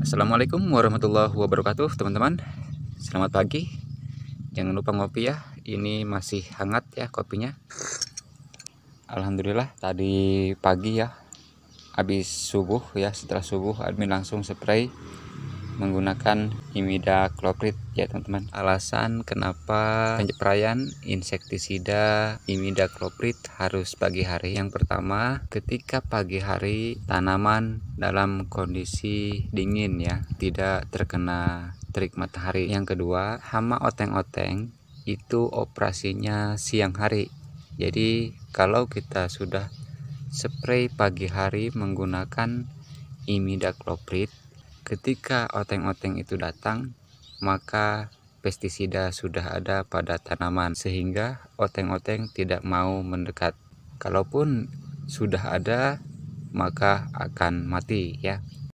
Assalamualaikum warahmatullahi wabarakatuh teman-teman Selamat pagi Jangan lupa ngopi ya Ini masih hangat ya kopinya Alhamdulillah tadi pagi ya Habis subuh ya setelah subuh admin langsung spray menggunakan imida ya teman-teman alasan kenapa penyemprayan insektisida imida harus pagi hari yang pertama ketika pagi hari tanaman dalam kondisi dingin ya tidak terkena terik matahari yang kedua hama oteng-oteng itu operasinya siang hari jadi kalau kita sudah spray pagi hari menggunakan imidacloprid Ketika oteng-oteng itu datang, maka pestisida sudah ada pada tanaman sehingga oteng-oteng tidak mau mendekat. Kalaupun sudah ada, maka akan mati ya.